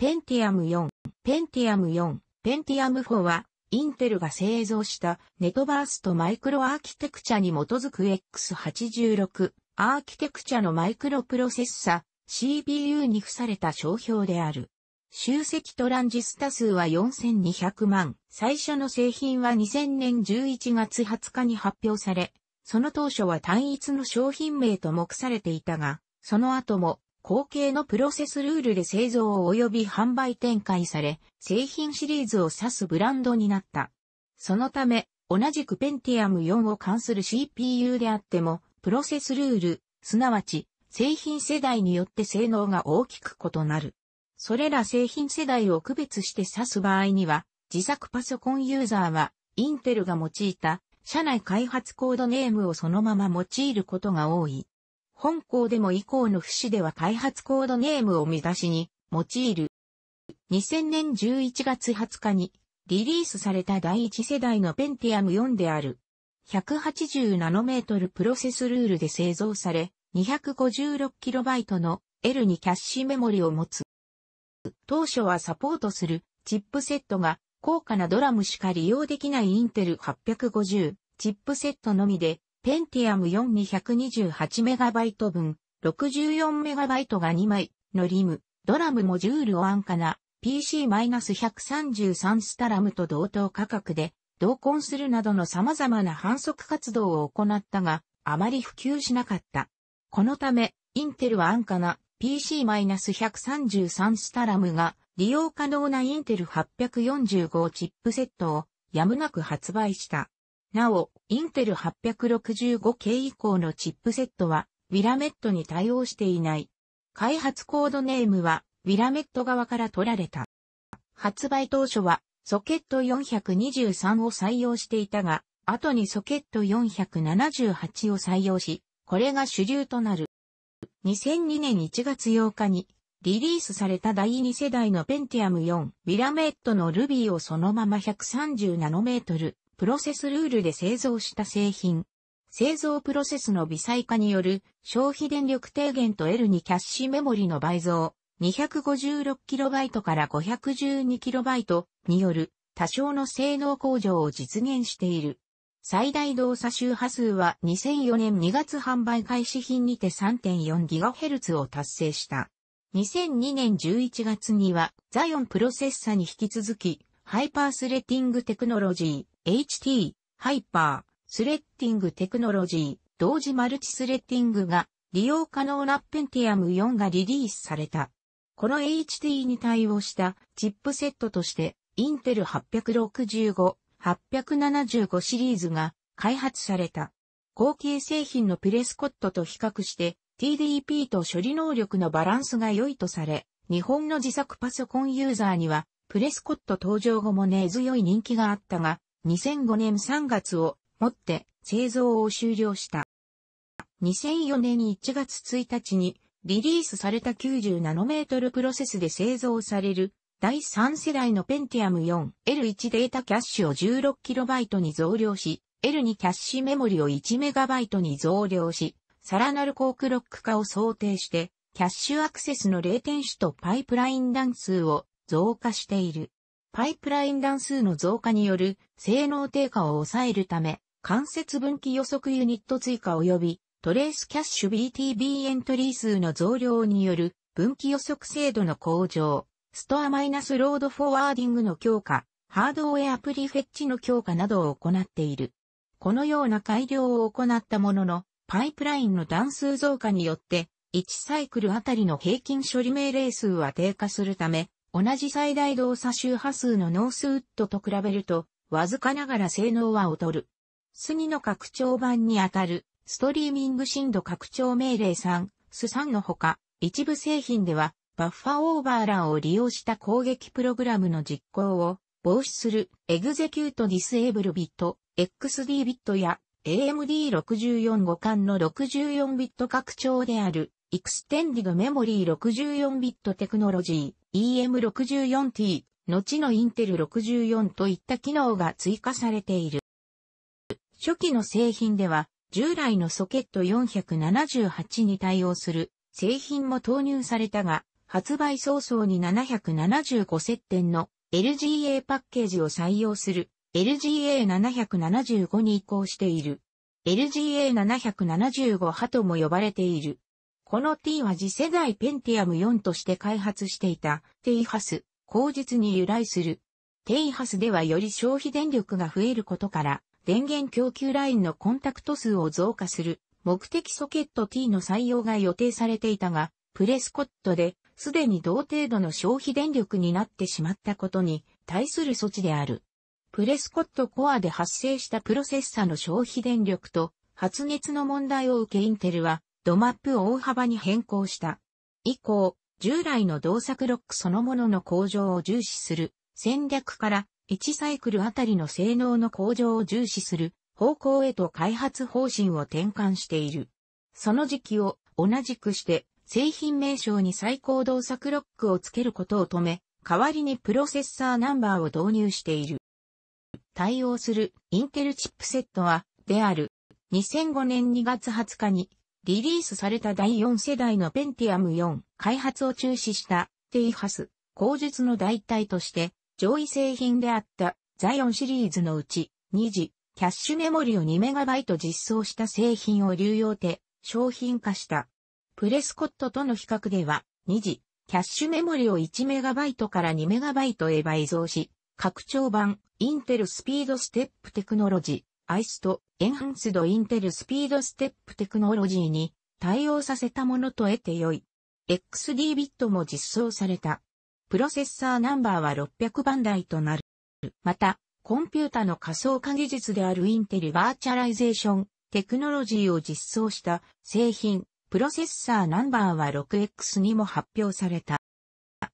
ペンティアム4、ペンティアム4、ペンティアム4は、インテルが製造したネトバースとマイクロアーキテクチャに基づく X86 アーキテクチャのマイクロプロセッサ CPU に付された商標である。集積トランジスタ数は4200万。最初の製品は2000年11月20日に発表され、その当初は単一の商品名と目されていたが、その後も後継のプロセスルールで製造及び販売展開され、製品シリーズを指すブランドになった。そのため、同じく Pentium 4を関する CPU であっても、プロセスルール、すなわち、製品世代によって性能が大きく異なる。それら製品世代を区別して指す場合には、自作パソコンユーザーは、インテルが用いた、社内開発コードネームをそのまま用いることが多い。本校でも以降の節では開発コードネームを見出しに用いる。2000年11月20日にリリースされた第一世代の Pentium 4である。180ナノメートルプロセスルールで製造され、2 5 6イトの L2 キャッシュメモリを持つ。当初はサポートするチップセットが高価なドラムしか利用できないインテル850チップセットのみでペンティアム4 228MB 分、64MB が2枚のリム、ドラムモジュールを安価な PC-133 スタラムと同等価格で、同梱するなどの様々な反則活動を行ったが、あまり普及しなかった。このため、インテルは安価な PC-133 スタラムが利用可能なインテル845チップセットをやむなく発売した。なお、インテル 865K 以降のチップセットは、ウィラメットに対応していない。開発コードネームは、ウィラメット側から取られた。発売当初は、ソケット423を採用していたが、後にソケット478を採用し、これが主流となる。2002年1月8日に、リリースされた第2世代のペンティアム4、ウィラメットのルビーをそのまま130ナノメートル、プロセスルールで製造した製品。製造プロセスの微細化による消費電力低減と L2 キャッシュメモリの倍増 256KB から 512KB による多少の性能向上を実現している。最大動作周波数は2004年2月販売開始品にて 3.4GHz を達成した。2002年11月にはザヨンプロセッサに引き続きハイパースレッティングテクノロジー HT、ハイパー、スレッティングテクノロジー、同時マルチスレッティングが利用可能な Pentium 4がリリースされた。この HT に対応したチップセットとして、インテル865、875シリーズが開発された。後継製品のプレスコットと比較して TDP と処理能力のバランスが良いとされ、日本の自作パソコンユーザーにはプレスコット登場後も根強い人気があったが、2005年3月をもって製造を終了した。2004年1月1日にリリースされた90ナノメートルプロセスで製造される第3世代の Pentium 4L1 データキャッシュを 16KB に増量し、L2 キャッシュメモリを 1MB に増量し、さらなる高クロック化を想定して、キャッシュアクセスの0点種とパイプライン段数を増加している。パイプライン段数の増加による性能低下を抑えるため、間接分岐予測ユニット追加及びトレースキャッシュ BTB エントリー数の増量による分岐予測精度の向上、ストアマイナスロードフォワーディングの強化、ハードウェアプリフェッチの強化などを行っている。このような改良を行ったものの、パイプラインの段数増加によって、1サイクルあたりの平均処理命令数は低下するため、同じ最大動作周波数のノースウッドと比べると、わずかながら性能は劣る。杉の拡張版にあたる、ストリーミング振度拡張命令3、ス3のほか、一部製品では、バッファオーバーラーを利用した攻撃プログラムの実行を防止する、エグゼキュートディスエーブルビット、XD ビットや、AMD64 互換の64ビット拡張である、エクステンディドメモリー64ビットテクノロジー、EM64T、後のインテル64といった機能が追加されている。初期の製品では、従来のソケット478に対応する製品も投入されたが、発売早々に775接点の LGA パッケージを採用する LGA775 に移行している。LGA775 派とも呼ばれている。この T は次世代 Pentium 4として開発していた T ハス、口実に由来する。イハスではより消費電力が増えることから、電源供給ラインのコンタクト数を増加する目的ソケット T の採用が予定されていたが、プレスコットですでに同程度の消費電力になってしまったことに対する措置である。プレスコットコアで発生したプロセッサの消費電力と発熱の問題を受けインテルはドマップを大幅に変更した。以降、従来の動作クロックそのものの向上を重視する戦略から1サイクルあたりの性能の向上を重視する方向へと開発方針を転換している。その時期を同じくして製品名称に最高動作クロックをつけることを止め、代わりにプロセッサーナンバーを導入している。対応するインテルチップセットは、である。2005年2月20日にリリースされた第4世代の Pentium 4開発を中止したイハス口述の代替として上位製品であったザイオンシリーズのうち2次キャッシュメモリを 2MB 実装した製品を流用で商品化した。プレスコットとの比較では2次キャッシュメモリを 1MB から 2MB へ倍増し拡張版インテルスピードステップテクノロジーアイストエンハンスドインテルスピードステップテクノロジーに対応させたものと得て良い。XD ビットも実装された。プロセッサーナンバーは600番台となる。また、コンピュータの仮想化技術であるインテルバーチャライゼーションテクノロジーを実装した製品、プロセッサーナンバーは 6X にも発表された。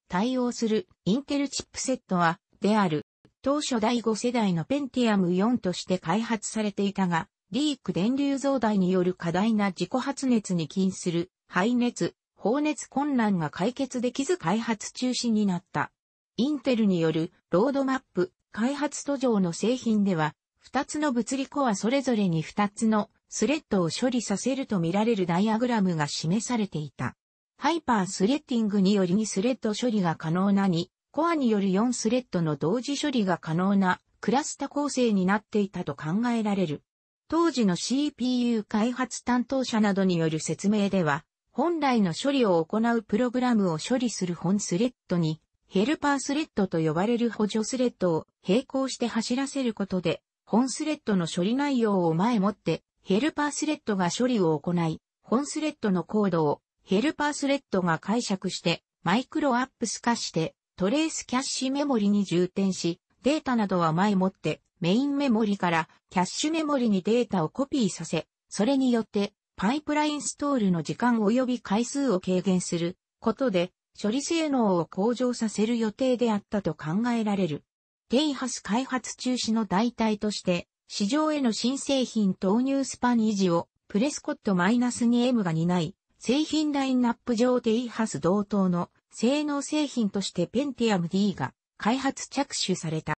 対応するインテルチップセットは、である当初第5世代の Pentium 4として開発されていたが、リーク電流増大による過大な自己発熱に起因する排熱、放熱困難が解決できず開発中止になった。インテルによるロードマップ開発途上の製品では、2つの物理コアそれぞれに2つのスレッドを処理させると見られるダイアグラムが示されていた。ハイパースレッティングによりにスレッド処理が可能なに、コアによる4スレッドの同時処理が可能なクラスタ構成になっていたと考えられる。当時の CPU 開発担当者などによる説明では、本来の処理を行うプログラムを処理する本スレッドに、ヘルパースレッドと呼ばれる補助スレッドを並行して走らせることで、本スレッドの処理内容を前もって、ヘルパースレッドが処理を行い、本スレッドのコードをヘルパースレッドが解釈して、マイクロアップス化して、トレースキャッシュメモリに充填し、データなどは前もってメインメモリからキャッシュメモリにデータをコピーさせ、それによってパイプラインストールの時間及び回数を軽減することで処理性能を向上させる予定であったと考えられる。テイハス開発中止の代替として市場への新製品投入スパン維持をプレスコット -2M が担い、製品ラインナップ上テイハス同等の性能製品として Pentium D が開発着手された。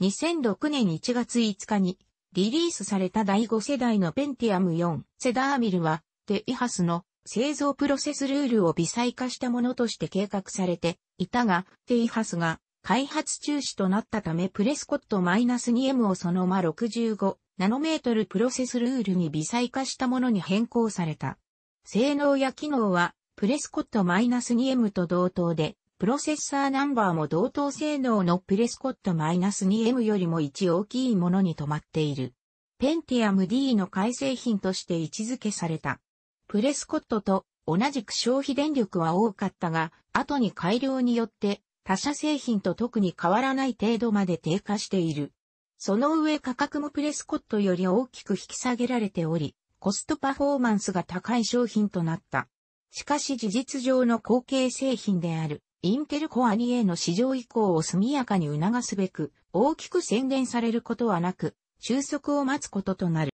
2006年1月5日にリリースされた第5世代の Pentium 4セダーミルはテイハスの製造プロセスルールを微細化したものとして計画されていたが、テイハスが開発中止となったためプレスコット -2M をそのま65ナノメートルプロセスルールに微細化したものに変更された。性能や機能はプレスコット -2M と同等で、プロセッサーナンバーも同等性能のプレスコット -2M よりも1大きいものに止まっている。ペンティアム D の改正品として位置づけされた。プレスコットと同じく消費電力は多かったが、後に改良によって他社製品と特に変わらない程度まで低下している。その上価格もプレスコットより大きく引き下げられており、コストパフォーマンスが高い商品となった。しかし事実上の後継製品である、インテルコア2への市場移行を速やかに促すべく、大きく宣伝されることはなく、収束を待つこととなる。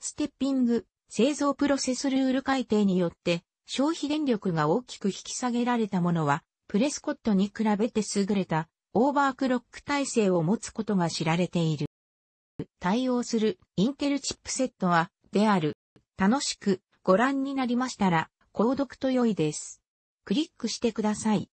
ステッピング、製造プロセスルール改定によって、消費電力が大きく引き下げられたものは、プレスコットに比べて優れた、オーバークロック体制を持つことが知られている。対応するインテルチップセットは、である。楽しくご覧になりましたら、購読と良いです。クリックしてください。